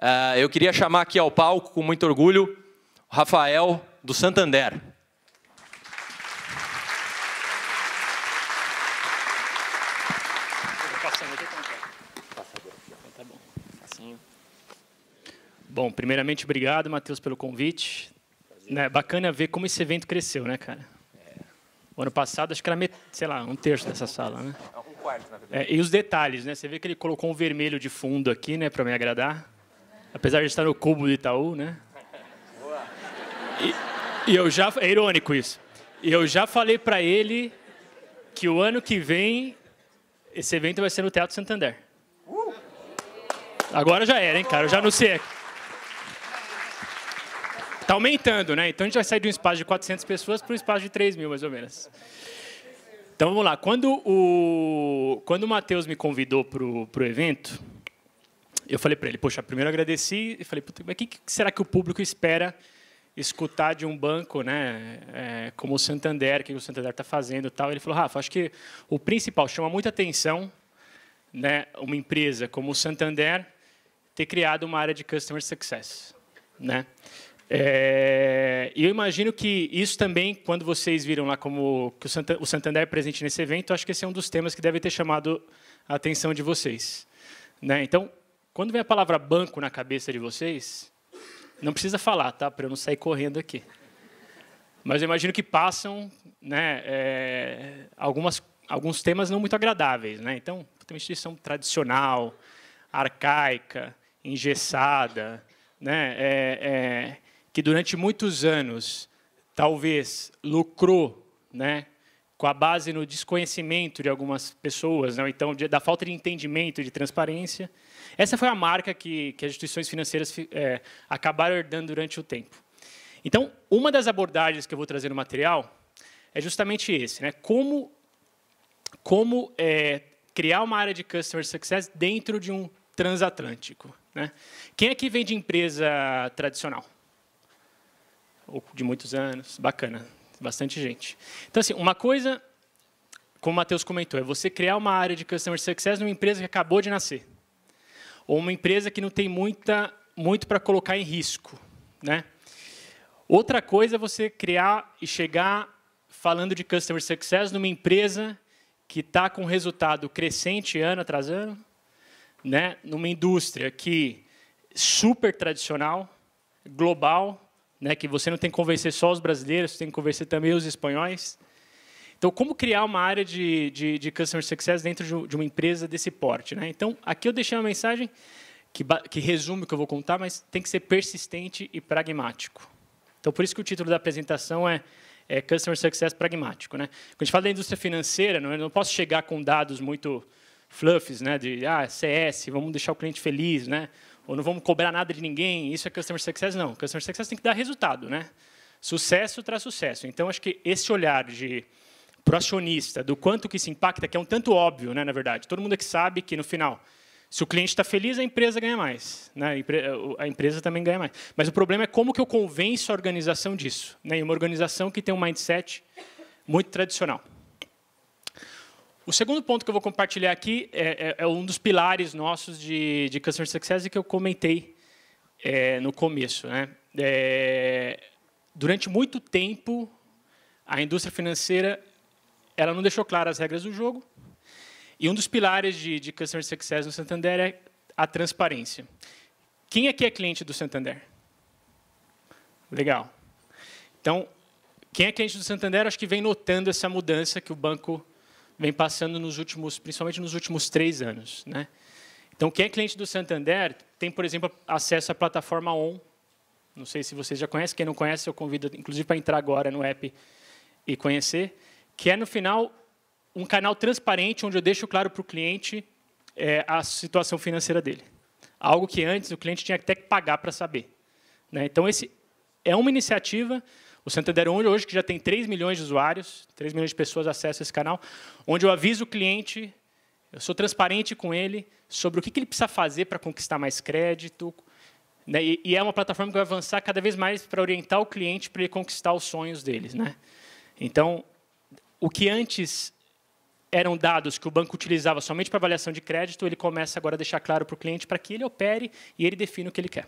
Ah, eu queria chamar aqui ao palco, com muito orgulho, Rafael do Santander. Bom, primeiramente, obrigado, Matheus, pelo convite. Né, bacana ver como esse evento cresceu, né, cara? O ano passado, acho que era, met... sei lá, um terço dessa sala, né? É, um quarto, na verdade. É, e os detalhes, né? Você vê que ele colocou um vermelho de fundo aqui, né, para me agradar. Apesar de estar no cubo do Itaú, né? E, e eu já. É irônico isso. E eu já falei para ele que o ano que vem esse evento vai ser no Teatro Santander. Uh! Agora já era, hein, cara? Eu já anunciei. Tá aumentando, né? Então a gente vai sair de um espaço de 400 pessoas para um espaço de 3 mil, mais ou menos. Então vamos lá. Quando o, quando o Matheus me convidou para o evento, eu falei para ele, poxa, primeiro agradeci e falei, mas o que, que será que o público espera escutar de um banco, né, é, como o Santander, o que o Santander está fazendo, tal. Ele falou, Rafa, acho que o principal chama muita atenção, né, uma empresa como o Santander ter criado uma área de customer success, né? É, eu imagino que isso também, quando vocês viram lá como que o Santander é presente nesse evento, acho que esse é um dos temas que deve ter chamado a atenção de vocês. Né? Então, quando vem a palavra banco na cabeça de vocês, não precisa falar, tá? Para eu não sair correndo aqui. Mas eu imagino que passam né, é, algumas, alguns temas não muito agradáveis. Né? Então, uma instituição tradicional, arcaica, engessada, né? É, é, que durante muitos anos talvez lucrou né, com a base no desconhecimento de algumas pessoas, né? então de, da falta de entendimento, de transparência. Essa foi a marca que, que as instituições financeiras é, acabaram herdando durante o tempo. Então, uma das abordagens que eu vou trazer no material é justamente esse, né? Como como é, criar uma área de customer success dentro de um transatlântico. Né? Quem aqui vem de empresa tradicional? Ou de muitos anos? Bacana bastante gente. Então, assim, uma coisa, como o Matheus comentou, é você criar uma área de Customer Success numa empresa que acabou de nascer. Ou uma empresa que não tem muita, muito para colocar em risco. Né? Outra coisa é você criar e chegar falando de Customer Success numa empresa que está com resultado crescente ano atrás ano, né? numa indústria que super tradicional, global, né, que você não tem que convencer só os brasileiros, você tem que convencer também os espanhóis. Então, como criar uma área de, de, de customer success dentro de uma empresa desse porte? Né? Então, aqui eu deixei uma mensagem que, que resume o que eu vou contar, mas tem que ser persistente e pragmático. Então, por isso que o título da apresentação é, é Customer Success Pragmático. Né? Quando a gente fala da indústria financeira, não, eu é, não posso chegar com dados muito fluffs, né? de ah, CS, vamos deixar o cliente feliz, né? ou não vamos cobrar nada de ninguém, isso é customer success, não. Customer success tem que dar resultado, né? Sucesso traz sucesso. Então, acho que esse olhar de pro acionista, do quanto que isso impacta, que é um tanto óbvio, né, na verdade. Todo mundo é que sabe que, no final, se o cliente está feliz, a empresa ganha mais. Né? A empresa também ganha mais. Mas o problema é como que eu convenço a organização disso. Né? uma organização que tem um mindset muito tradicional. O segundo ponto que eu vou compartilhar aqui é, é, é um dos pilares nossos de, de Customer Success e que eu comentei é, no começo. Né? É, durante muito tempo, a indústria financeira ela não deixou claras as regras do jogo. E um dos pilares de, de Customer Success no Santander é a transparência. Quem aqui é cliente do Santander? Legal. Então, quem é cliente do Santander, acho que vem notando essa mudança que o banco vem passando nos últimos, principalmente nos últimos três anos. Né? Então, quem é cliente do Santander tem, por exemplo, acesso à plataforma ON. Não sei se vocês já conhecem. Quem não conhece, eu convido, inclusive, para entrar agora no app e conhecer. Que é, no final, um canal transparente onde eu deixo claro para o cliente é, a situação financeira dele. Algo que antes o cliente tinha até que pagar para saber. Né? Então, esse é uma iniciativa o Santander Onde hoje, que já tem 3 milhões de usuários, 3 milhões de pessoas acessam esse canal, onde eu aviso o cliente, eu sou transparente com ele sobre o que ele precisa fazer para conquistar mais crédito. Né? E é uma plataforma que vai avançar cada vez mais para orientar o cliente para ele conquistar os sonhos deles. Né? Então, o que antes eram dados que o banco utilizava somente para avaliação de crédito, ele começa agora a deixar claro para o cliente para que ele opere e ele defina o que ele quer.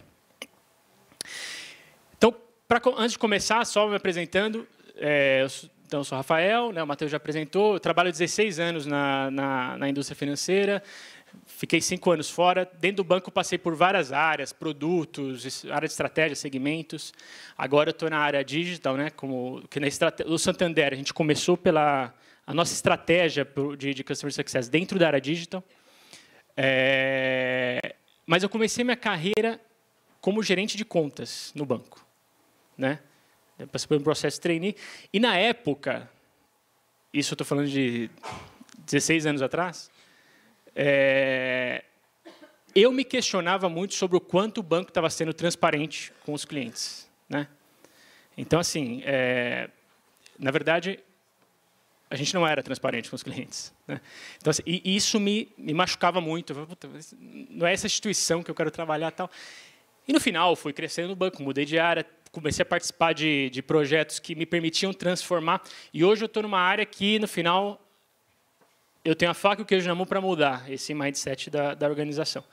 Pra, antes de começar, só me apresentando, é, eu, então, eu sou o Rafael, né, o Matheus já apresentou, eu trabalho 16 anos na, na, na indústria financeira, Fiquei cinco anos fora. Dentro do banco, passei por várias áreas, produtos, área de estratégia, segmentos. Agora estou na área digital, né? Como que na o Santander a gente começou pela a nossa estratégia de, de customer success dentro da área digital. É, mas eu comecei minha carreira como gerente de contas no banco né? Passei por um processo de trainee. E na época, isso eu estou falando de 16 anos atrás, é, eu me questionava muito sobre o quanto o banco estava sendo transparente com os clientes. Né? Então, assim, é, na verdade, a gente não era transparente com os clientes. Né? Então, assim, e isso me, me machucava muito. não é essa instituição que eu quero trabalhar. tal. E, no final, fui crescendo no banco, mudei de área, comecei a participar de, de projetos que me permitiam transformar. E hoje eu estou numa área que, no final, eu tenho a faca e o queijo na mão para mudar esse mindset da, da organização.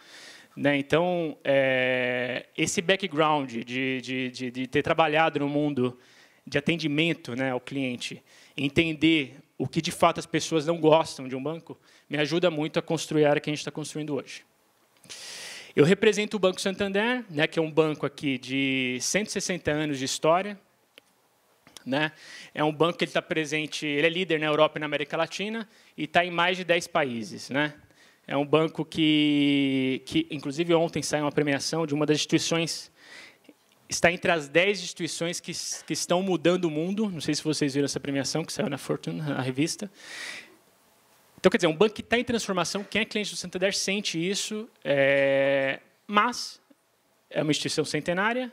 Né? Então, é, esse background de, de, de, de, ter trabalhado no mundo de atendimento né, ao cliente, entender o que de fato as pessoas não gostam de um banco, me ajuda muito a construir a área que a gente está construindo hoje. Eu represento o Banco Santander, né, que é um banco aqui de 160 anos de história. Né? É um banco que está presente, ele é líder na Europa e na América Latina e está em mais de 10 países. Né? É um banco que, que, inclusive, ontem saiu uma premiação de uma das instituições, está entre as 10 instituições que, que estão mudando o mundo. Não sei se vocês viram essa premiação que saiu na Fortune, na revista. Então, quer dizer, um banco que está em transformação, quem é cliente do Santander sente isso, é... mas é uma instituição centenária,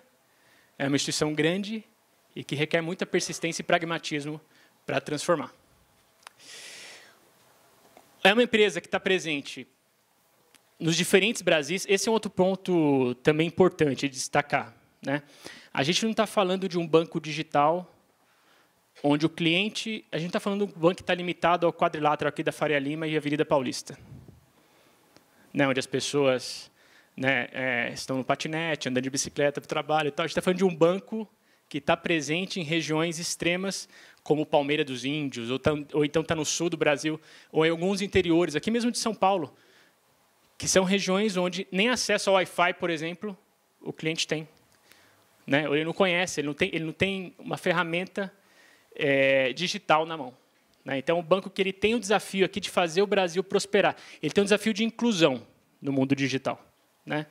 é uma instituição grande e que requer muita persistência e pragmatismo para transformar. É uma empresa que está presente nos diferentes Brasis. Esse é um outro ponto também importante de destacar. Né? A gente não está falando de um banco digital onde o cliente, a gente está falando de um banco que está limitado ao quadrilátero aqui da Faria Lima e Avenida Paulista, né, onde as pessoas né, é, estão no patinete, andando de bicicleta para o trabalho e tal. A gente está falando de um banco que está presente em regiões extremas, como Palmeira dos Índios, ou, tá, ou então está no sul do Brasil, ou em alguns interiores, aqui mesmo de São Paulo, que são regiões onde nem acesso ao Wi-Fi, por exemplo, o cliente tem. Né? Ou ele não conhece, ele não tem, ele não tem uma ferramenta é, digital na mão. Né? Então, o banco que ele tem o desafio aqui de fazer o Brasil prosperar. Ele tem um desafio de inclusão no mundo digital. Né?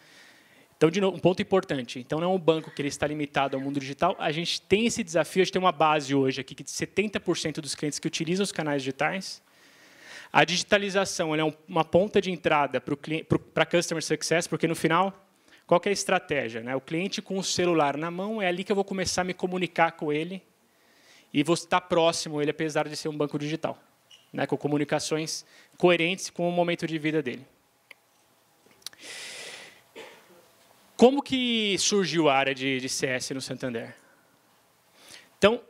Então, de novo, um ponto importante. Então, não é um banco que ele está limitado ao mundo digital. A gente tem esse desafio, a gente tem uma base hoje aqui que 70% dos clientes que utilizam os canais digitais. A digitalização é uma ponta de entrada para, o cliente, para Customer Success, porque, no final, qual é a estratégia? Né? O cliente com o celular na mão, é ali que eu vou começar a me comunicar com ele e você está próximo ele, apesar de ser um banco digital, né, com comunicações coerentes com o momento de vida dele. Como que surgiu a área de, de CS no Santander? Então,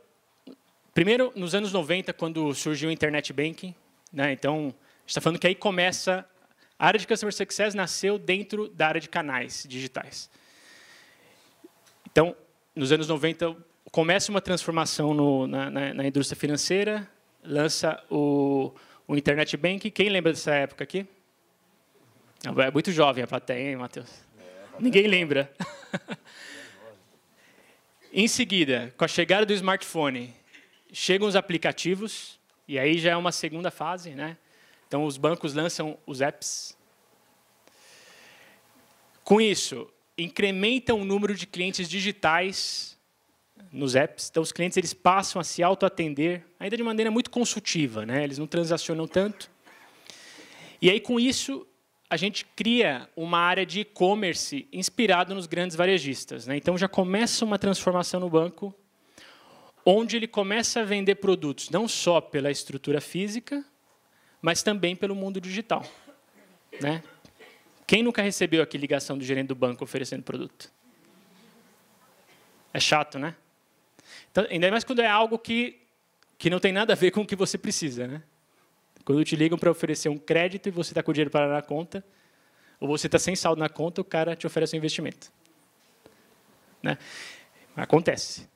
primeiro, nos anos 90, quando surgiu o Internet Banking, né, então, está falando que aí começa... A área de Customer Success nasceu dentro da área de canais digitais. Então, nos anos 90, começa uma transformação no, na, na, na, indústria financeira, lança o, o Internet Bank. Quem lembra dessa época aqui? É muito jovem a plateia, hein, Matheus? É, Ninguém é. lembra. em seguida, com a chegada do smartphone, chegam os aplicativos, e aí já é uma segunda fase, né? Então, os bancos lançam os apps. Com isso, incrementam o número de clientes digitais nos apps. Então, os clientes eles passam a se autoatender, ainda de maneira muito consultiva, né? eles não transacionam tanto. E aí, com isso, a gente cria uma área de e-commerce inspirado nos grandes varejistas. Né? Então, já começa uma transformação no banco, onde ele começa a vender produtos não só pela estrutura física, mas também pelo mundo digital. Né? Quem nunca recebeu aqui ligação do gerente do banco oferecendo produto? É chato, né? Então, ainda mais quando é algo que, que não tem nada a ver com o que você precisa. Né? Quando te ligam para oferecer um crédito e você está com o dinheiro parado na conta, ou você está sem saldo na conta, o cara te oferece um investimento. Né? Acontece.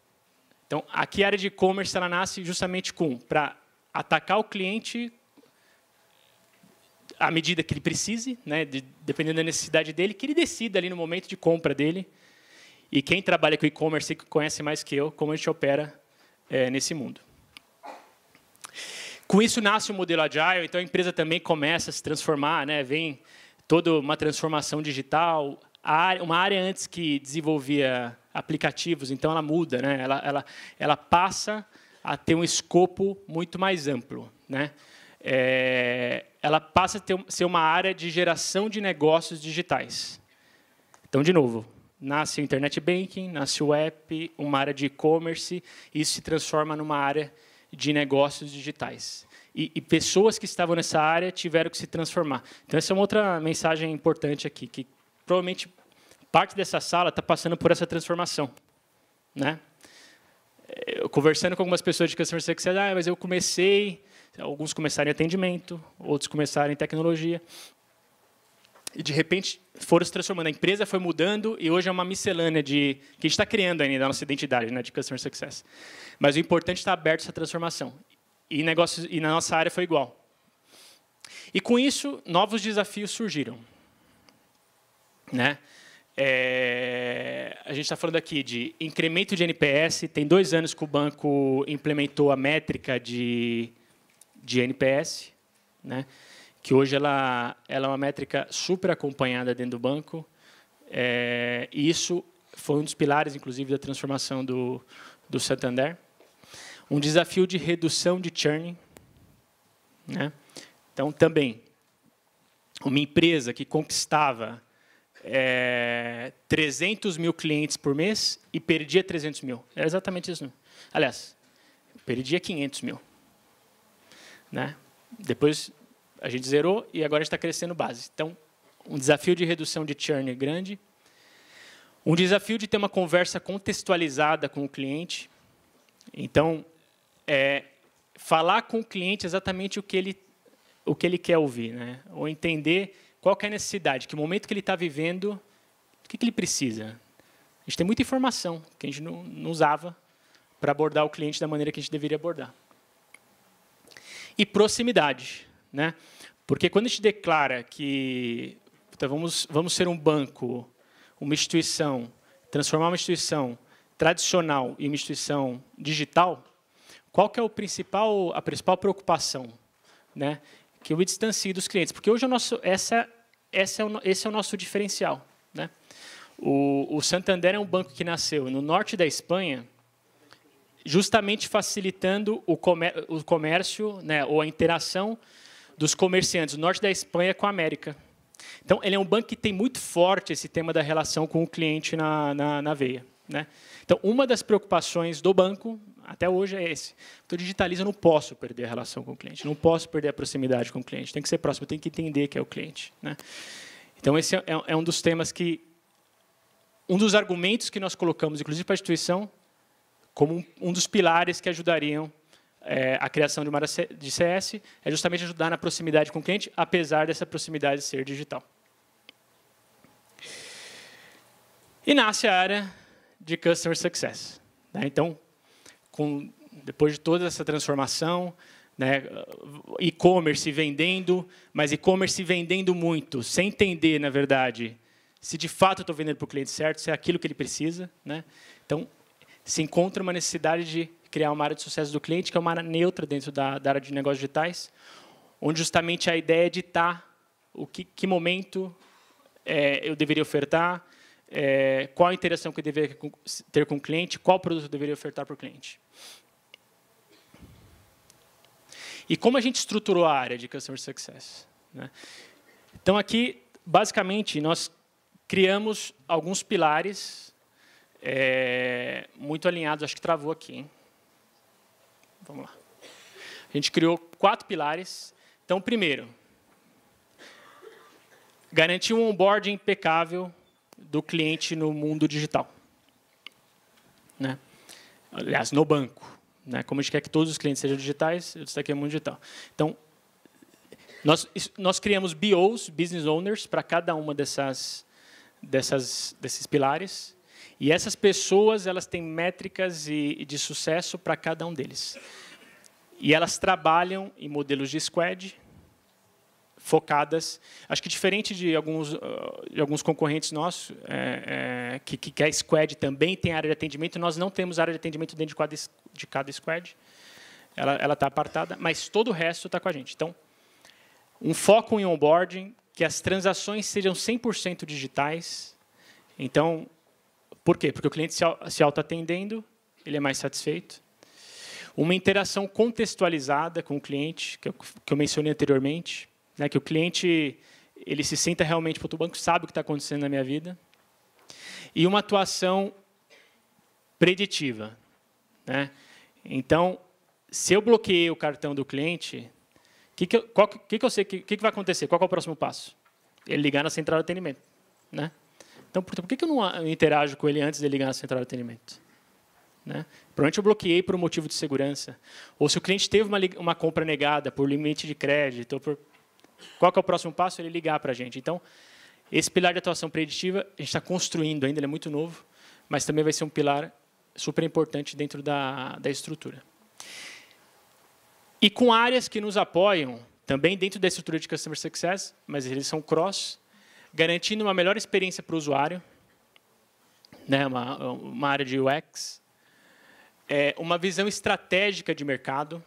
Então, aqui a área de e-commerce ela nasce justamente com para atacar o cliente à medida que ele precise, né, de, dependendo da necessidade dele, que ele decida ali no momento de compra dele e quem trabalha com e-commerce conhece mais que eu como a gente opera é, nesse mundo. Com isso nasce o modelo Agile, então a empresa também começa a se transformar, né? vem toda uma transformação digital. uma área antes que desenvolvia aplicativos, então ela muda, né? ela, ela, ela passa a ter um escopo muito mais amplo. Né? É, ela passa a ter, ser uma área de geração de negócios digitais. Então, de novo, Nasce o internet banking, nasce o app, uma área de e-commerce, e isso se transforma numa área de negócios digitais. E, e, pessoas que estavam nessa área tiveram que se transformar. Então, essa é uma outra mensagem importante aqui, que provavelmente parte dessa sala está passando por essa transformação. Né? Eu, conversando com algumas pessoas de customer success, ah, mas eu comecei, alguns começaram em atendimento, outros começaram em tecnologia e de repente foram se transformando. A empresa foi mudando e hoje é uma miscelânea de que a gente está criando ainda a nossa identidade né, de Customer Success. Mas o importante é estar tá aberto a essa transformação. E, negócio, e na nossa área foi igual. E com isso, novos desafios surgiram. Né? É, a gente está falando aqui de incremento de NPS. Tem dois anos que o banco implementou a métrica de, de NPS. Né? que hoje ela, ela é uma métrica super acompanhada dentro do banco. É, e isso foi um dos pilares, inclusive, da transformação do, do Santander. Um desafio de redução de churn. Né? Então, também, uma empresa que conquistava é, 300 mil clientes por mês e perdia 300 mil. Era é exatamente isso. Né? Aliás, perdia 500 mil. Né? Depois a gente zerou e agora está crescendo base. Então, um desafio de redução de churn grande. Um desafio de ter uma conversa contextualizada com o cliente. Então, é, falar com o cliente exatamente o que ele, o que ele quer ouvir, né? ou entender qual é a necessidade, que momento que ele está vivendo, o que, que ele precisa. A gente tem muita informação que a gente não, não usava para abordar o cliente da maneira que a gente deveria abordar. E proximidade. Né? Porque quando a gente declara que então, vamos, vamos ser um banco, uma instituição, transformar uma instituição tradicional em uma instituição digital, qual que é o principal, a principal preocupação? Né? Que eu me distancie dos clientes. Porque hoje é o nosso, essa, essa é o, esse é o nosso diferencial. Né? O, o Santander é um banco que nasceu no norte da Espanha, justamente facilitando o comércio, o comércio né, ou a interação dos comerciantes do norte da Espanha com a América. Então, ele é um banco que tem muito forte esse tema da relação com o cliente na, na, na veia. Né? Então, uma das preocupações do banco, até hoje, é esse. Então, digitaliza, eu não posso perder a relação com o cliente, não posso perder a proximidade com o cliente, tem que ser próximo, tem que entender que é o cliente. Né? Então, esse é, é um dos temas que... Um dos argumentos que nós colocamos, inclusive para a instituição, como um, um dos pilares que ajudariam é, a criação de uma área de CS é justamente ajudar na proximidade com o cliente, apesar dessa proximidade ser digital. E nasce a área de Customer Success. Né? Então, com, depois de toda essa transformação, né, e-commerce vendendo, mas e-commerce vendendo muito, sem entender, na verdade, se de fato estou vendendo para o cliente certo, se é aquilo que ele precisa. Né? Então, se encontra uma necessidade de criar uma área de sucesso do cliente, que é uma área neutra dentro da, da área de negócios digitais, onde justamente a ideia é editar o que, que momento é, eu deveria ofertar, é, qual a interação que eu deveria ter com o cliente, qual produto eu deveria ofertar para o cliente. E como a gente estruturou a área de Customer Success? Né? Então, aqui, basicamente, nós criamos alguns pilares é, muito alinhados. Acho que travou aqui. Hein? Vamos lá. A gente criou quatro pilares. Então, primeiro, garantir um onboarding impecável do cliente no mundo digital. Né? Aliás, no banco. Né? Como a gente quer que todos os clientes sejam digitais, eu destaquei o é mundo digital. Então, nós, nós criamos BOs, Business Owners, para cada uma dessas, dessas, desses pilares. E essas pessoas elas têm métricas de sucesso para cada um deles. E elas trabalham em modelos de squad, focadas. Acho que diferente de alguns, ah, de alguns concorrentes nossos, é, é, que, que a squad também tem área de atendimento, nós não temos área de atendimento dentro de cada, de cada squad. Ela está apartada, mas todo o resto está com a gente. Então, um foco em onboarding, que as transações sejam 100% digitais. Então, por quê? Porque o cliente se atendendo, ele é mais satisfeito. Uma interação contextualizada com o cliente, que eu, que eu mencionei anteriormente, né, que o cliente ele se sinta realmente, o banco sabe o que está acontecendo na minha vida. E uma atuação preditiva. Né? Então, se eu bloqueei o cartão do cliente, que que que, que eu sei que, que, vai acontecer? Qual é o próximo passo? Ele ligar na central de atendimento. Né? Então, por, que eu não interajo com ele antes de ligar na central de atendimento? Né? Provavelmente eu bloqueei por um motivo de segurança. Ou se o cliente teve uma, uma compra negada por limite de crédito, ou por... qual é o próximo passo? Ele ligar para a gente. Então, esse pilar de atuação preditiva, a gente está construindo ainda, ele é muito novo, mas também vai ser um pilar super importante dentro da, da estrutura. E com áreas que nos apoiam, também dentro da estrutura de Customer Success, mas eles são cross, garantindo uma melhor experiência para o usuário, né, uma, uma área de UX, é, uma visão estratégica de mercado.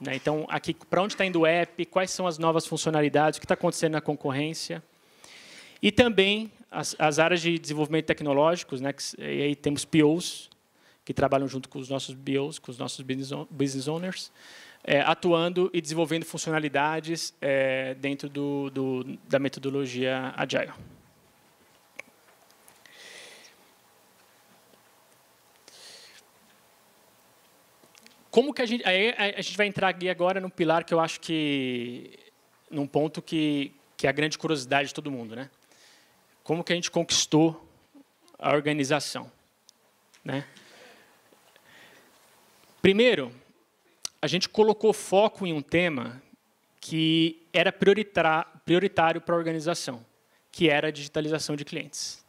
Né, então, aqui para onde está indo o app, quais são as novas funcionalidades, o que está acontecendo na concorrência. E também as, as áreas de desenvolvimento tecnológico, né, que, e aí temos POs, que trabalham junto com os nossos BOs, com os nossos business owners, é, atuando e desenvolvendo funcionalidades é, dentro do, do, da metodologia Agile. Como que a gente, a gente vai entrar aqui agora num pilar que eu acho que, num ponto que, que é a grande curiosidade de todo mundo, né? Como que a gente conquistou a organização, né? Primeiro, a gente colocou foco em um tema que era prioritário para a organização, que era a digitalização de clientes.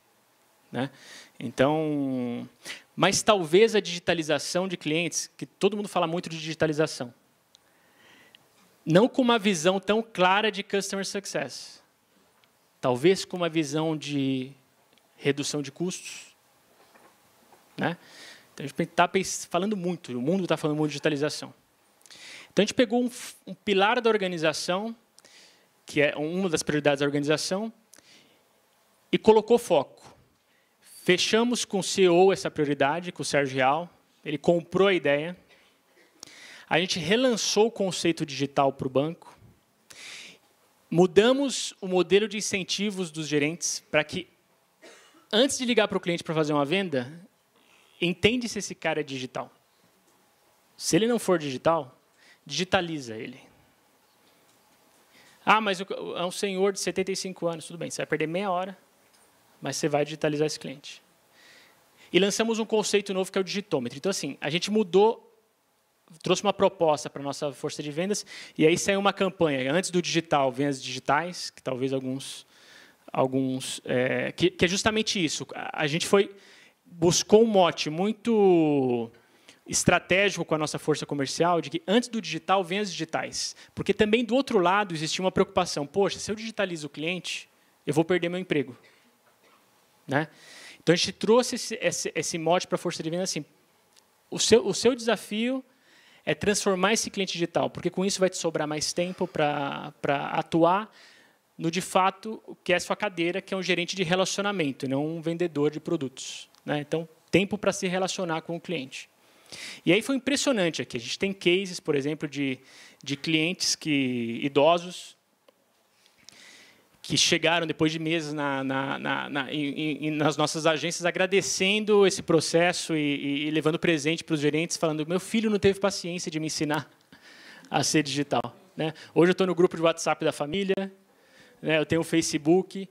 Né? Então, mas talvez a digitalização de clientes, que todo mundo fala muito de digitalização, não com uma visão tão clara de customer success, talvez com uma visão de redução de custos, né? Então, a gente está falando muito, o mundo está falando muito de digitalização. Então, a gente pegou um, um pilar da organização, que é uma das prioridades da organização, e colocou foco. Fechamos com o CEO essa prioridade, com o Sérgio Real, ele comprou a ideia. A gente relançou o conceito digital para o banco. Mudamos o modelo de incentivos dos gerentes para que, antes de ligar para o cliente para fazer uma venda, entende se esse cara é digital. Se ele não for digital, digitaliza ele. Ah, mas é um senhor de 75 anos, tudo bem, você vai perder meia hora, mas você vai digitalizar esse cliente. E lançamos um conceito novo que é o digitômetro. Então, assim, a gente mudou, trouxe uma proposta para a nossa força de vendas, e aí saiu uma campanha. Antes do digital, vendas digitais, que talvez alguns. alguns é, que, que é justamente isso. A gente foi. buscou um mote muito estratégico com a nossa força comercial de que antes do digital vem as digitais. Porque também do outro lado existia uma preocupação: poxa, se eu digitalizo o cliente, eu vou perder meu emprego. Né? Então a gente trouxe esse, esse, esse mote para a força de venda assim: o seu, o seu desafio é transformar esse cliente digital, porque com isso vai te sobrar mais tempo para atuar no de fato o que é a sua cadeira, que é um gerente de relacionamento, não um vendedor de produtos. Né? Então, tempo para se relacionar com o cliente. E aí foi impressionante aqui. A gente tem cases, por exemplo, de, de clientes que idosos que chegaram depois de meses na, na, na, em, em, nas nossas agências agradecendo esse processo e, e, e, levando presente para os gerentes, falando: meu filho não teve paciência de me ensinar a ser digital. Né? Hoje eu estou no grupo de WhatsApp da família, né? eu tenho o Facebook.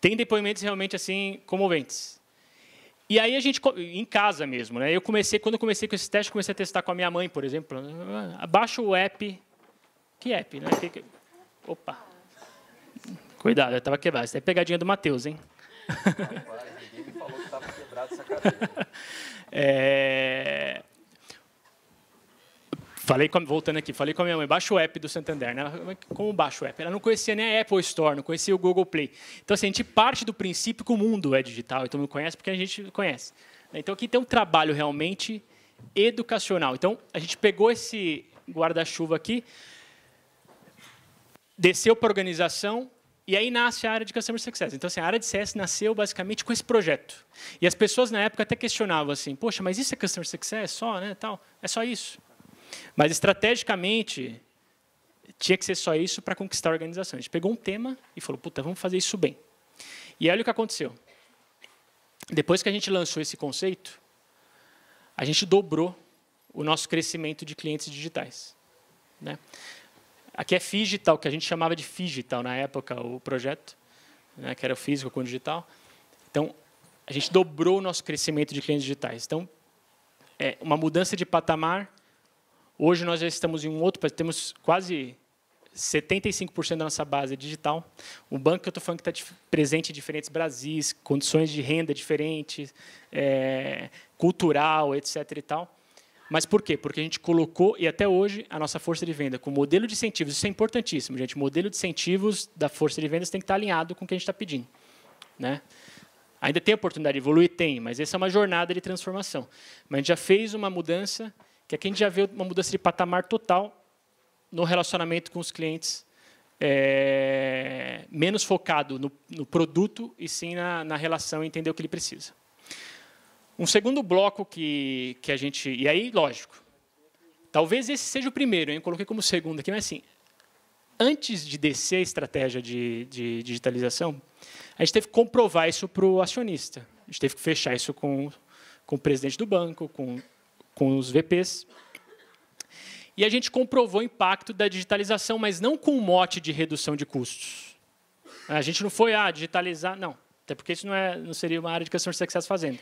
Tem depoimentos realmente assim comoventes. E aí a gente, em casa mesmo, né? Eu comecei, quando eu comecei com esse teste, comecei a testar com a minha mãe, por exemplo. Abaixa o app. Que app, né? Que, que... Opa! Cuidado, eu estava quebrado. Isso é pegadinha do Matheus, hein? Ninguém me falou que estava quebrado essa cadeira. É... Falei com, voltando aqui, falei com a minha mãe, baixa o app do Santander. Né? como baixa o app? Ela não conhecia nem a Apple Store, não conhecia o Google Play. Então, assim, a gente parte do princípio que o mundo é digital, então não conhece porque a gente conhece. Então, aqui tem um trabalho realmente educacional. Então, a gente pegou esse guarda-chuva aqui, desceu para a organização, e aí nasce a área de Customer Success. Então, assim, a área de CS nasceu basicamente com esse projeto. E as pessoas, na época, até questionavam assim, poxa, mas isso é Customer Success só, né, tal? É só isso? Mas, estrategicamente, tinha que ser só isso para conquistar a organização. A gente pegou um tema e falou, puta, vamos fazer isso bem. E olha o que aconteceu. Depois que a gente lançou esse conceito, a gente dobrou o nosso crescimento de clientes digitais. Né? Aqui é Figital, que a gente chamava de Figital na época, o projeto, né, que era o físico com o digital. Então, a gente dobrou o nosso crescimento de clientes digitais. Então, é uma mudança de patamar Hoje nós já estamos em um outro, temos quase 75% da nossa base é digital. O banco que eu estou falando que está presente em diferentes Brasis, condições de renda diferentes, é, cultural, etc. E tal. Mas por quê? Porque a gente colocou, e até hoje, a nossa força de venda com o modelo de incentivos. Isso é importantíssimo, gente. O modelo de incentivos da força de vendas tem que estar tá alinhado com o que a gente está pedindo. Né? Ainda tem oportunidade de evoluir? Tem, mas essa é uma jornada de transformação. Mas a gente já fez uma mudança que aqui a gente já vê uma mudança de patamar total no relacionamento com os clientes, é, menos focado no, no, produto e sim na, na relação e entender o que ele precisa. Um segundo bloco que, que a gente. E aí, lógico. Talvez esse seja o primeiro, hein? coloquei como segundo aqui, mas assim, antes de descer a estratégia de, de digitalização, a gente teve que comprovar isso para o acionista. A gente teve que fechar isso com, com o presidente do banco, com com os VPs. E a gente comprovou o impacto da digitalização, mas não com um mote de redução de custos. A gente não foi ah, digitalizar, não, até porque isso não, é, não seria uma área de customer success fazendo.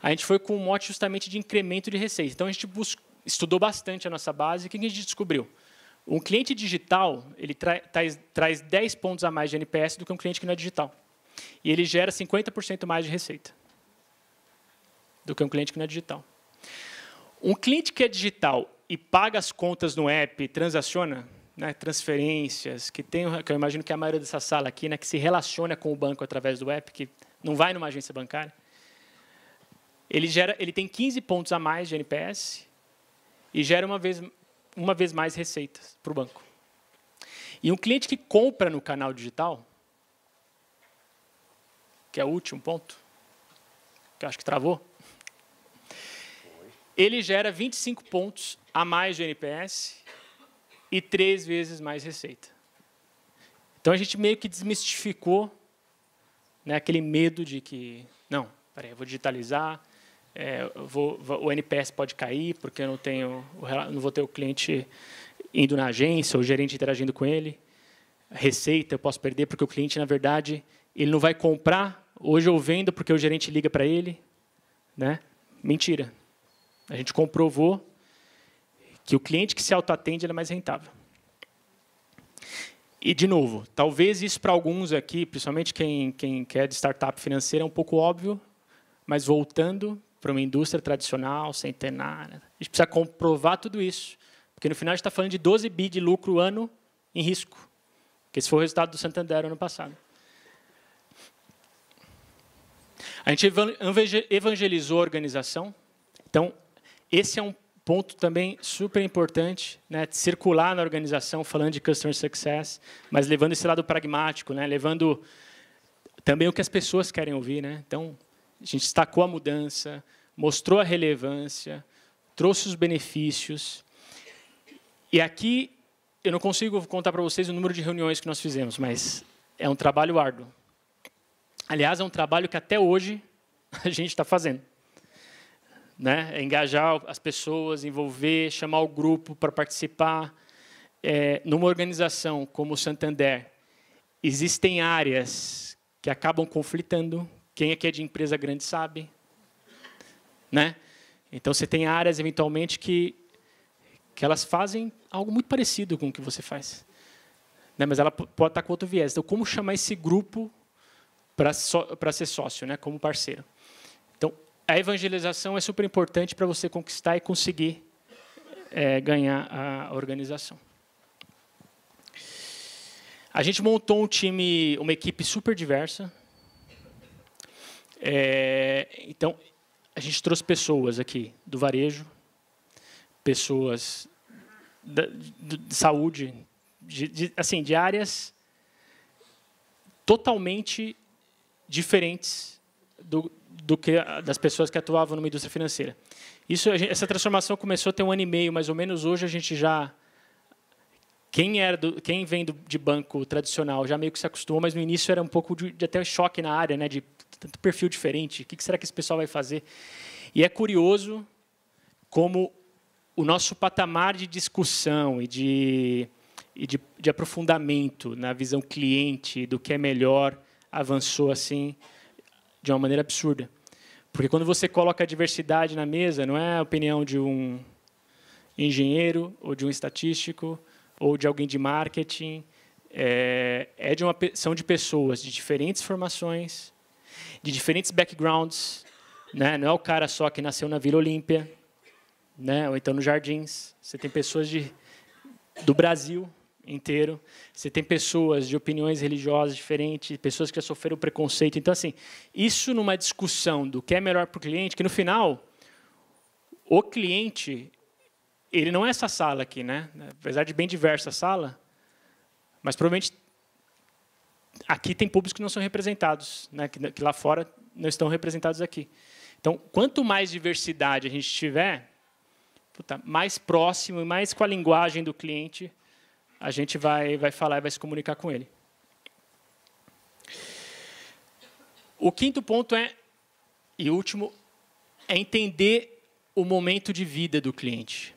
A gente foi com um mote justamente de incremento de receita. Então a gente buscou, estudou bastante a nossa base. O que a gente descobriu? Um cliente digital ele traz, traz 10 pontos a mais de NPS do que um cliente que não é digital. E ele gera 50% mais de receita do que um cliente que não é digital. Um cliente que é digital e paga as contas no app, transaciona, né, transferências, que tem, que eu imagino que é a maioria dessa sala aqui, né, que se relaciona com o banco através do app, que não vai numa agência bancária, ele gera, ele tem 15 pontos a mais de NPS e gera uma vez, uma vez mais receitas para o banco. E um cliente que compra no canal digital, que é o último ponto, que eu acho que travou, ele gera 25 pontos a mais de NPS e três vezes mais receita. Então a gente meio que desmistificou né, aquele medo de que, não, peraí, eu vou digitalizar, é, eu vou, o NPS pode cair porque eu não, tenho, não vou ter o cliente indo na agência, o gerente interagindo com ele, receita eu posso perder porque o cliente, na verdade, ele não vai comprar, hoje eu vendo porque o gerente liga para ele. Né? Mentira. A gente comprovou que o cliente que se autoatende é mais rentável. E, de novo, talvez isso para alguns aqui, principalmente quem, quem quer de startup financeira, é um pouco óbvio, mas voltando para uma indústria tradicional, centenária, a gente precisa comprovar tudo isso. Porque, no final, a gente está falando de 12 bi de lucro ano em risco. Que esse foi o resultado do Santander ano passado. A gente evangelizou a organização. Então, esse é um ponto também super importante, né, circular na organização, falando de customer success, mas levando esse lado pragmático, né, levando também o que as pessoas querem ouvir. Né? Então, a gente destacou a mudança, mostrou a relevância, trouxe os benefícios. E aqui, eu não consigo contar para vocês o número de reuniões que nós fizemos, mas é um trabalho árduo. Aliás, é um trabalho que até hoje a gente está fazendo né? engajar as pessoas, envolver, chamar o grupo para participar. É, numa organização como o Santander, existem áreas que acabam conflitando. Quem aqui é de empresa grande sabe, né? Então você tem áreas eventualmente que que elas fazem algo muito parecido com o que você faz, né? Mas ela pode estar com outro viés. Então como chamar esse grupo para so, para ser sócio, né? Como parceiro. Então a evangelização é super importante para você conquistar e conseguir é, ganhar a organização. A gente montou um time, uma equipe super diversa. É, então, a gente trouxe pessoas aqui do varejo, pessoas da, de, de saúde, de, de, assim, de áreas totalmente diferentes do, do que das pessoas que atuavam numa indústria financeira. Isso, essa transformação começou tem um ano e meio, mais ou menos. Hoje a gente já quem era do, quem vem do, de banco tradicional já meio que se acostumou, mas no início era um pouco de, de até um choque na área, né? De tanto perfil diferente. O que, que será que esse pessoal vai fazer? E é curioso como o nosso patamar de discussão e de, e de, de aprofundamento na visão cliente do que é melhor avançou assim de uma maneira absurda. Porque quando você coloca a diversidade na mesa, não é a opinião de um engenheiro ou de um estatístico ou de alguém de marketing, é, é de uma, são de pessoas de diferentes formações, de diferentes backgrounds, né? Não é o cara só que nasceu na Vila Olímpia, né? Ou então nos Jardins. Você tem pessoas de do Brasil, inteiro. Você tem pessoas de opiniões religiosas diferentes, pessoas que já sofreram preconceito. Então, assim, isso numa discussão do que é melhor para o cliente, que no final, o cliente, ele não é essa sala aqui, né? Apesar de bem diversa a sala, mas provavelmente aqui tem públicos que não são representados, né? que, que lá fora não estão representados aqui. Então, quanto mais diversidade a gente tiver, mais próximo e mais com a linguagem do cliente, a gente vai, vai falar e vai se comunicar com ele. O quinto ponto é, e último, é entender o momento de vida do cliente.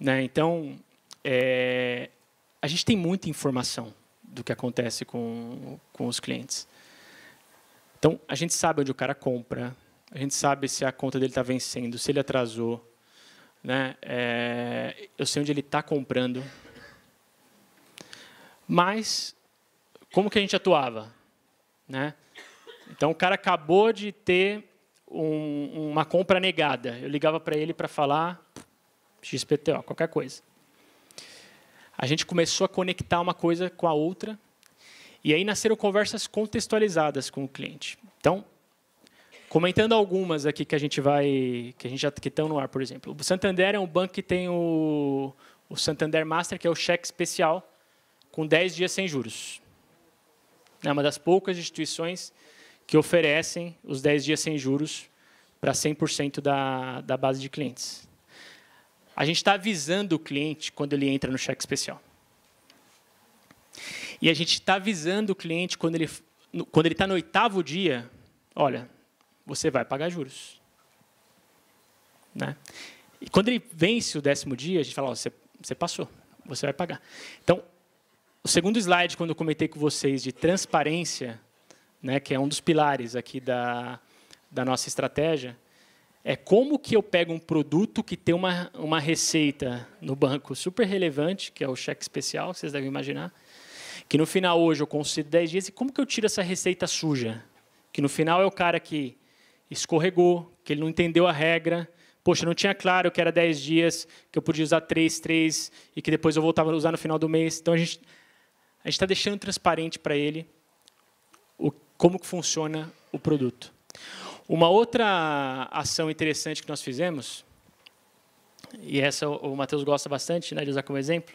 Né? Então, é, a gente tem muita informação do que acontece com, com os clientes. Então, a gente sabe onde o cara compra, a gente sabe se a conta dele está vencendo, se ele atrasou. Né? É, eu sei onde ele está comprando, mas como que a gente atuava? Né? Então o cara acabou de ter um, uma compra negada. Eu ligava para ele para falar XPTO, qualquer coisa. A gente começou a conectar uma coisa com a outra e aí nasceram conversas contextualizadas com o cliente. Então, comentando algumas aqui que a gente vai, que a gente já que estão no ar, por exemplo. O Santander é um banco que tem o, o Santander Master, que é o cheque especial, com 10 dias sem juros. É uma das poucas instituições que oferecem os 10 dias sem juros para 100% da, da base de clientes. A gente está avisando o cliente quando ele entra no cheque especial. E a gente está avisando o cliente quando ele quando ele está no oitavo dia, olha, você vai pagar juros. Né? E quando ele vence o décimo dia, a gente fala, você, você passou, você vai pagar. Então, o segundo slide, quando eu comentei com vocês de transparência, né, que é um dos pilares aqui da, da nossa estratégia, é como que eu pego um produto que tem uma, uma receita no banco super relevante, que é o cheque especial, vocês devem imaginar, que no final hoje eu consigo 10 dias, e como que eu tiro essa receita suja? Que no final é o cara que escorregou, que ele não entendeu a regra, poxa, não tinha claro que era 10 dias, que eu podia usar 3, 3, e que depois eu voltava a usar no final do mês. Então, a gente a gente está deixando transparente para ele o, como que funciona o produto. Uma outra ação interessante que nós fizemos, e essa o Matheus gosta bastante né, de usar como exemplo,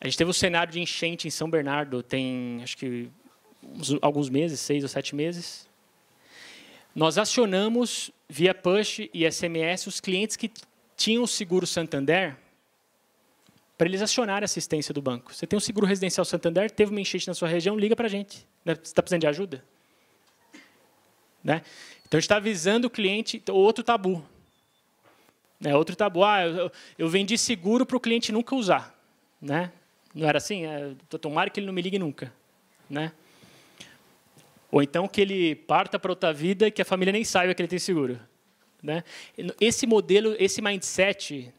a gente teve um cenário de enchente em São Bernardo, tem acho que uns, alguns meses, seis ou sete meses. Nós acionamos via push e SMS os clientes que tinham o seguro Santander para eles acionarem a assistência do banco. Você tem um seguro residencial Santander, teve uma enchente na sua região, liga para a gente. Né? Você está precisando de ajuda? Né? Então, a gente está avisando o cliente, então, outro tabu. Né? Outro tabu, ah, eu, eu vendi seguro para o cliente nunca usar. Né? Não era assim? É, tomara que ele não me ligue nunca. Né? Ou então que ele parta para outra vida e que a família nem saiba que ele tem seguro. Né? Esse modelo, esse mindset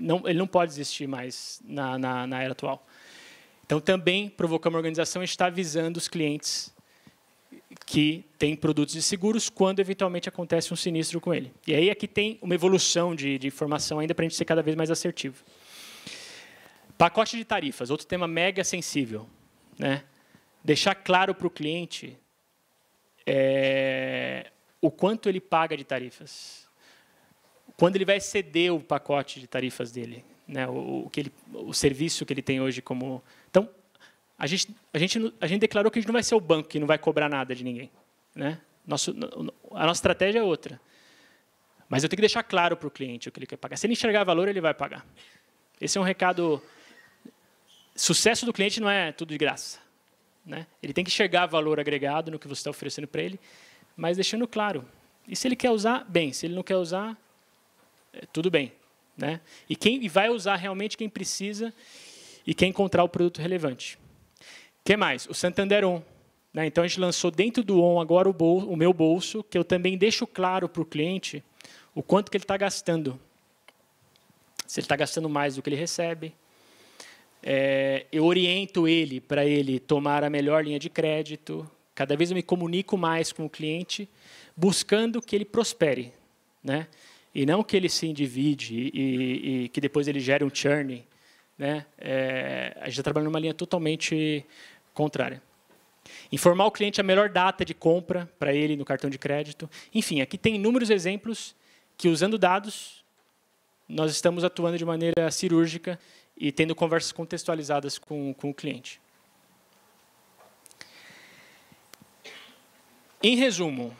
não, ele não pode existir mais na, na, na era atual. Então, também provocamos a organização está avisando os clientes que têm produtos de seguros quando eventualmente acontece um sinistro com ele. E aí aqui é tem uma evolução de, de informação ainda para a gente ser cada vez mais assertivo. Pacote de tarifas, outro tema mega sensível, né? Deixar claro para o cliente é, o quanto ele paga de tarifas quando ele vai ceder o pacote de tarifas dele, né, o, o, que ele, o serviço que ele tem hoje como... Então, a gente, a, gente, a gente declarou que a gente não vai ser o banco que não vai cobrar nada de ninguém. Né? Nosso, a nossa estratégia é outra. Mas eu tenho que deixar claro para o cliente o que ele quer pagar. Se ele enxergar valor, ele vai pagar. Esse é um recado. Sucesso do cliente não é tudo de graça. Né? Ele tem que enxergar valor agregado no que você está oferecendo para ele, mas deixando claro. E se ele quer usar, bem. Se ele não quer usar, é, tudo bem. Né? E quem e vai usar realmente quem precisa e quem encontrar o produto relevante. O que mais? O Santander On. Né? Então, a gente lançou dentro do On agora o, bol o meu bolso, que eu também deixo claro para o cliente o quanto que ele está gastando. Se ele está gastando mais do que ele recebe. É, eu oriento ele para ele tomar a melhor linha de crédito. Cada vez eu me comunico mais com o cliente, buscando que ele prospere. Né? e não que ele se endivide e, e que depois ele gere um churn. Né? É, a gente está trabalhando numa linha totalmente contrária. Informar o cliente a melhor data de compra para ele no cartão de crédito. Enfim, aqui tem inúmeros exemplos que, usando dados, nós estamos atuando de maneira cirúrgica e tendo conversas contextualizadas com, com o cliente. Em resumo,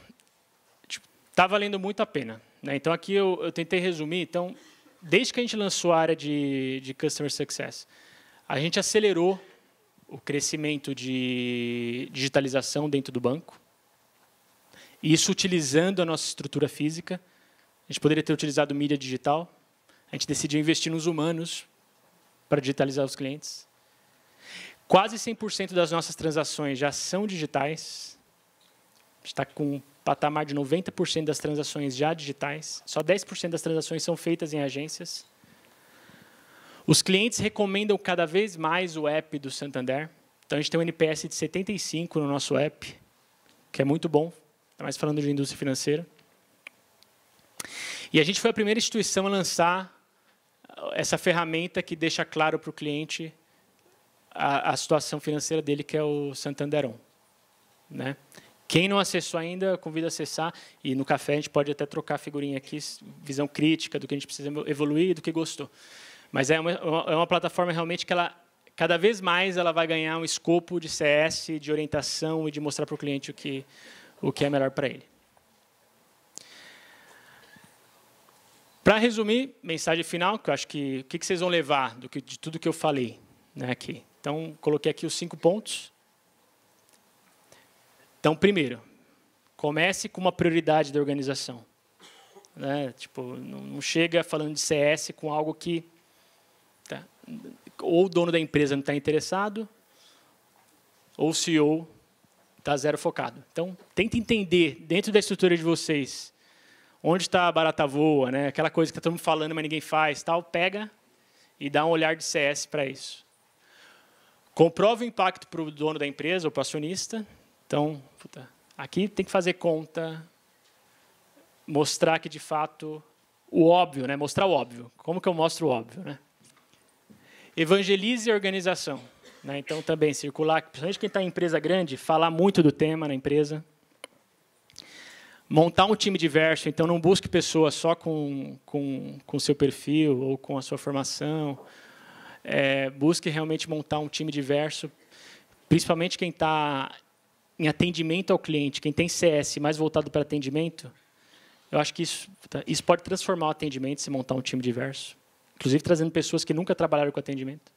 está tipo, valendo muito a pena. Né? Então, aqui eu, eu, tentei resumir. Então, desde que a gente lançou a área de, de Customer Success, a gente acelerou o crescimento de digitalização dentro do banco. Isso utilizando a nossa estrutura física. A gente poderia ter utilizado mídia digital. A gente decidiu investir nos humanos para digitalizar os clientes. Quase 100% das nossas transações já são digitais está com um patamar de 90% das transações já digitais, só 10% das transações são feitas em agências. Os clientes recomendam cada vez mais o app do Santander. Então, a gente tem um NPS de 75 no nosso app, que é muito bom, ainda tá mais falando de indústria financeira. E a gente foi a primeira instituição a lançar uh, essa ferramenta que deixa claro para o cliente a, a, situação financeira dele, que é o Santanderon, Né? Quem não acessou ainda, convido a acessar. E no café a gente pode até trocar figurinha aqui, visão crítica do que a gente precisa evoluir e do que gostou. Mas é uma, é uma plataforma realmente que ela cada vez mais ela vai ganhar um escopo de CS, de orientação e de mostrar para o cliente o que, o que é melhor para ele. Para resumir, mensagem final, que eu acho que o que vocês vão levar do que, de tudo que eu falei né, aqui. Então, coloquei aqui os cinco pontos. Então, primeiro, comece com uma prioridade da organização. Né? Tipo, não chega falando de CS com algo que tá, ou o dono da empresa não está interessado, ou o CEO está zero focado. Então, tenta entender dentro da estrutura de vocês onde está a barata voa, né? Aquela coisa que estamos tá todo mundo falando, mas ninguém faz, tal. Pega e dá um olhar de CS para isso. Comprova o impacto para o dono da empresa ou para o acionista então, puta, aqui tem que fazer conta, mostrar que de fato o óbvio, né? Mostrar o óbvio. Como que eu mostro o óbvio, né? Evangelize a organização. Né? Então, também circular, principalmente quem está em empresa grande, falar muito do tema na empresa. Montar um time diverso, então não busque pessoas só com o com, com seu perfil ou com a sua formação. É, busque realmente montar um time diverso, principalmente quem está em atendimento ao cliente, quem tem CS mais voltado para atendimento, eu acho que isso, isso pode transformar o atendimento se montar um time diverso. Inclusive trazendo pessoas que nunca trabalharam com atendimento.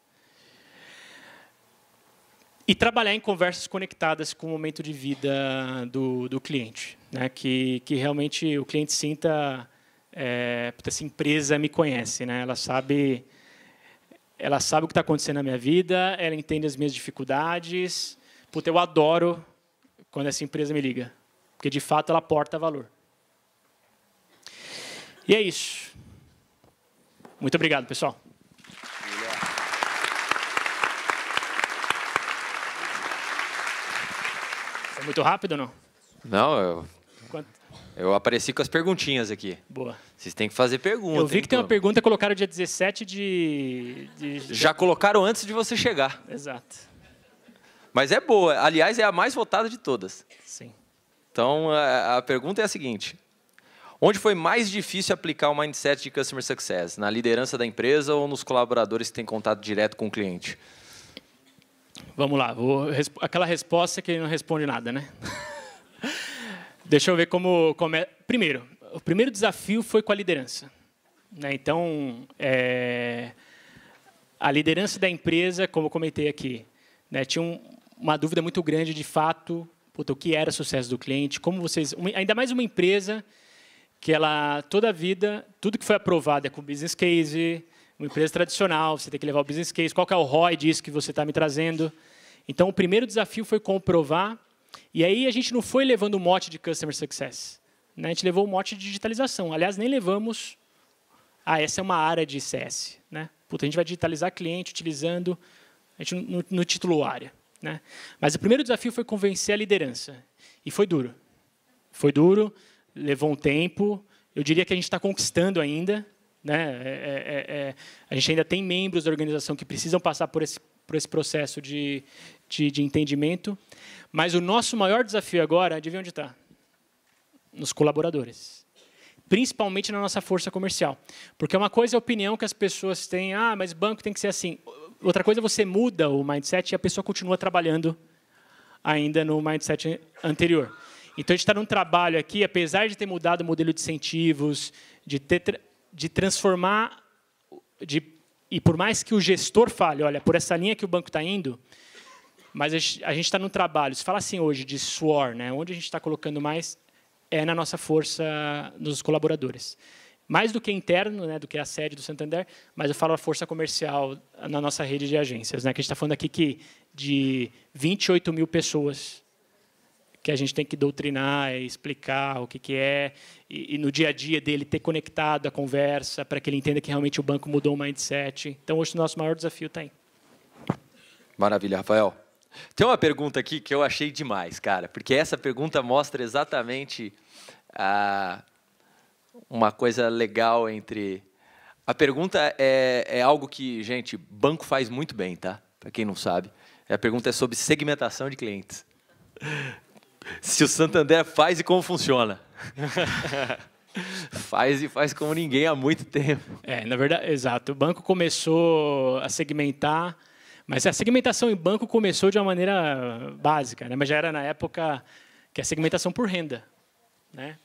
E trabalhar em conversas conectadas com o momento de vida do, do cliente. Né? Que, que realmente o cliente sinta é, essa empresa me conhece, né? Ela sabe, ela sabe o que está acontecendo na minha vida, ela entende as minhas dificuldades. Puta, eu adoro quando essa empresa me liga, porque de fato ela aporta valor. E é isso. Muito obrigado, pessoal. Foi muito rápido ou não? Não, eu. Quanto? Eu apareci com as perguntinhas aqui. Boa. Vocês têm que fazer perguntas. Eu vi que tem uma pergunta, colocaram dia 17 de, de. Já colocaram antes de você chegar. Exato. Mas é boa. Aliás, é a mais votada de todas. Sim. Então, a, pergunta é a seguinte: Onde foi mais difícil aplicar o mindset de customer success? Na liderança da empresa ou nos colaboradores que têm contato direto com o cliente? Vamos lá, vou, aquela resposta que não responde nada, né? Deixa eu ver como, como é. Primeiro, o primeiro desafio foi com a liderança. Né? Então, é, a liderança da empresa, como eu comentei aqui, né? tinha um, uma dúvida muito grande de fato, o que era sucesso do cliente, como vocês, ainda mais uma empresa que ela toda a vida, tudo que foi aprovado é com business case, uma empresa tradicional, você tem que levar o business case, qual que é o ROI disso que você está me trazendo. Então, o primeiro desafio foi comprovar, e aí a gente não foi levando o mote de customer success, né? a gente levou o mote de digitalização. Aliás, nem levamos, ah, essa é uma área de CS. Né? Puta, a gente vai digitalizar cliente utilizando, a gente no título área. Né? Mas o primeiro desafio foi convencer a liderança. E foi duro. Foi duro, levou um tempo. Eu diria que a gente está conquistando ainda. Né? É, é, é, é, a gente ainda tem membros da organização que precisam passar por esse, por esse processo de, de, de entendimento. Mas o nosso maior desafio agora, adivinha onde está? Nos colaboradores principalmente na nossa força comercial. Porque uma coisa é a opinião que as pessoas têm, ah, mas banco tem que ser assim. Outra coisa, é você muda o mindset e a pessoa continua trabalhando ainda no mindset anterior. Então, a gente está num trabalho aqui, apesar de ter mudado o modelo de incentivos, de, ter, de transformar, de, e por mais que o gestor fale, olha, por essa linha que o banco está indo, mas a gente está num trabalho, se fala assim hoje de SWOR, né, onde a gente está colocando mais é na nossa força nos colaboradores mais do que interno, né, do que a sede do Santander, mas eu falo a força comercial na nossa rede de agências. Né, que a gente está falando aqui que de 28 mil pessoas que a gente tem que doutrinar e explicar o que, que é, e, e, no dia a dia dele ter conectado a conversa para que ele entenda que realmente o banco mudou o mindset. Então, hoje o nosso maior desafio está aí. Maravilha, Rafael. Tem uma pergunta aqui que eu achei demais, cara, porque essa pergunta mostra exatamente a uma coisa legal entre. A pergunta é, é algo que, gente, banco faz muito bem, tá? Para quem não sabe. A pergunta é sobre segmentação de clientes. Se o Santander faz e como funciona. faz e faz como ninguém há muito tempo. É, na verdade, exato. O banco começou a segmentar, mas a segmentação em banco começou de uma maneira básica, né? mas já era na época que a segmentação por renda. Né?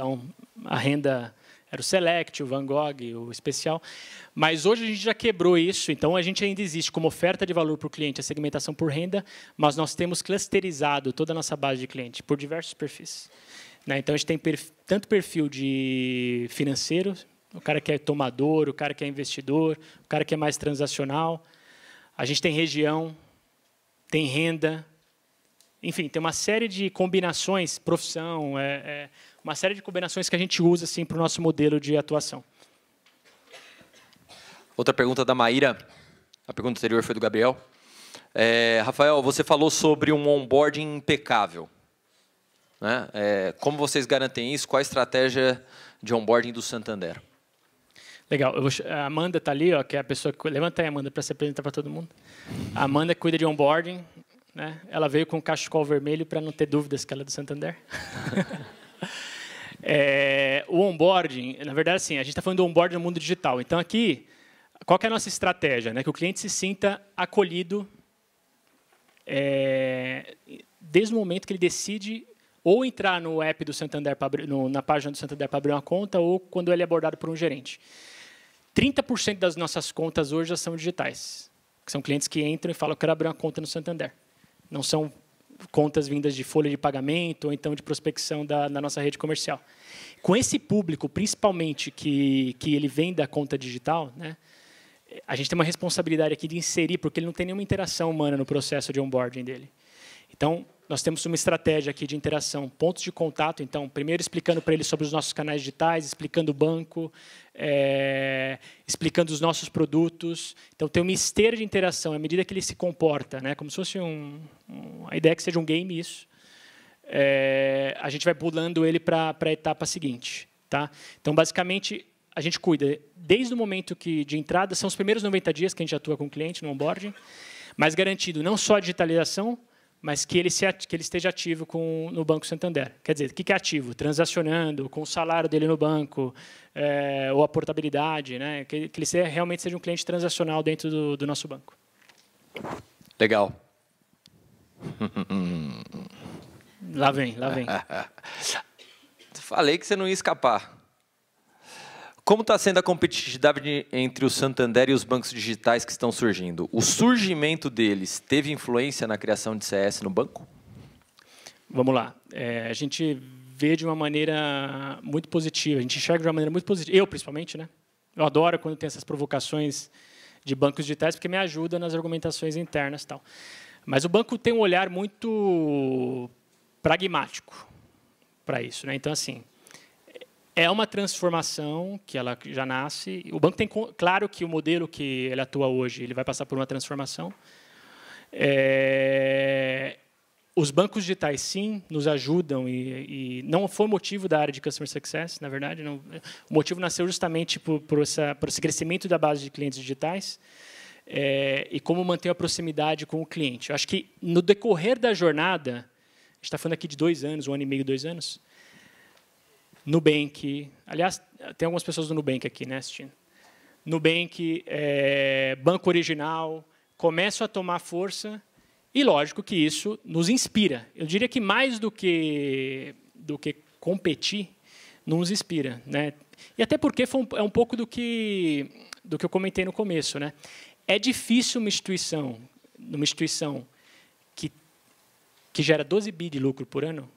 Então, a renda era o Select, o Van Gogh, o Especial. Mas hoje a gente já quebrou isso, então a gente ainda existe como oferta de valor para o cliente a segmentação por renda, mas nós temos clusterizado toda a nossa base de cliente por diversos perfis. Né? Então, a gente tem tanto perfil de financeiro, o cara que é tomador, o cara que é investidor, o cara que é mais transacional. A gente tem região, tem renda, enfim, tem uma série de combinações, profissão, é, é, uma série de combinações que a gente usa assim, para o nosso modelo de atuação. Outra pergunta da Maíra. A pergunta anterior foi do Gabriel. É, Rafael, você falou sobre um onboarding impecável. Né? É, como vocês garantem isso? Qual a estratégia de onboarding do Santander? Legal. Vou, a Amanda está ali, ó, que é a pessoa que. Levanta aí, Amanda, para se apresentar para todo mundo. A Amanda cuida de onboarding. Né? Ela veio com o cachecol vermelho para não ter dúvidas que ela é do Santander. É, o onboarding, na verdade, assim, a gente está falando do onboarding no mundo digital. Então, aqui, qual é a nossa estratégia? Né? Que o cliente se sinta acolhido é, desde o momento que ele decide ou entrar no app do Santander, abrir, no, na página do Santander para abrir uma conta, ou quando ele é abordado por um gerente. 30% das nossas contas hoje já são digitais. são clientes que entram e falam, eu quero abrir uma conta no Santander. Não são contas vindas de folha de pagamento ou então de prospecção da, nossa rede comercial. Com esse público, principalmente, que, que ele vem da conta digital, né, a gente tem uma responsabilidade aqui de inserir, porque ele não tem nenhuma interação humana no processo de onboarding dele. Então, nós temos uma estratégia aqui de interação, pontos de contato. Então, primeiro explicando para eles sobre os nossos canais digitais, explicando o banco, é, explicando os nossos produtos. Então, tem uma esteira de interação à medida que ele se comporta, né? como se fosse um, um a ideia é que seja um game isso. É, a gente vai pulando ele para a etapa seguinte. Tá? Então, basicamente, a gente cuida desde o momento que de entrada, são os primeiros 90 dias que a gente atua com o cliente no onboarding, mas garantido não só a digitalização, mas que ele, se, que ele esteja ativo com, no Banco Santander. Quer dizer, o que é ativo? Transacionando, com o salário dele no banco, é, ou a portabilidade, né? que, que ele seja, realmente seja um cliente transacional dentro do, do nosso banco. Legal. Lá vem, lá vem. Falei que você não ia escapar. Como está sendo a competitividade entre o Santander e os bancos digitais que estão surgindo? O surgimento deles teve influência na criação de CS no banco? Vamos lá. É, a gente vê de uma maneira muito positiva. A gente enxerga de uma maneira muito positiva. Eu, principalmente, né? Eu adoro quando tem essas provocações de bancos digitais, porque me ajuda nas argumentações internas. tal. Mas o banco tem um olhar muito pragmático para isso. Né? Então, assim, é uma transformação que ela já nasce. O banco tem claro que o modelo que ele atua hoje ele vai passar por uma transformação. É, os bancos digitais, sim, nos ajudam e, e, não foi motivo da área de Customer Success, na verdade. Não, o motivo nasceu justamente por, por, essa, por esse crescimento da base de clientes digitais é, e como manter a proximidade com o cliente. Eu acho que, no decorrer da jornada, a gente está falando aqui de dois anos, um ano e meio, dois anos, Nubank. Aliás, tem algumas pessoas do Nubank aqui, né, assistindo. Nubank, é, Banco Original, começam a tomar força. E lógico que isso nos inspira. Eu diria que mais do que, do que competir, nos inspira. Né? E até porque foi um, é um pouco do que, do que eu comentei no começo. Né? É difícil uma instituição, uma instituição que, que gera 12 bi de lucro por ano,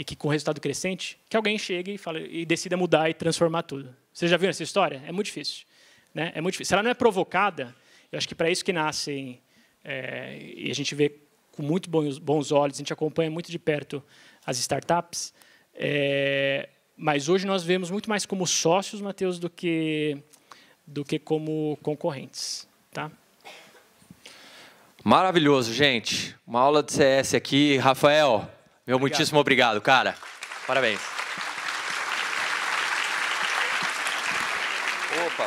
e que com resultado crescente, que alguém chegue e, fale, e decida mudar e transformar tudo. Vocês já viram essa história? É muito difícil. Né? É muito difícil. Se ela não é provocada, eu acho que para isso que nascem, é, e a gente vê com muito bons, bons olhos, a gente acompanha muito de perto as startups, é, mas hoje nós vemos muito mais como sócios, Mateus, do que, do que como concorrentes. Tá? Maravilhoso, gente. Uma aula de CS aqui. Rafael, meu, obrigado. muitíssimo obrigado, cara. Parabéns.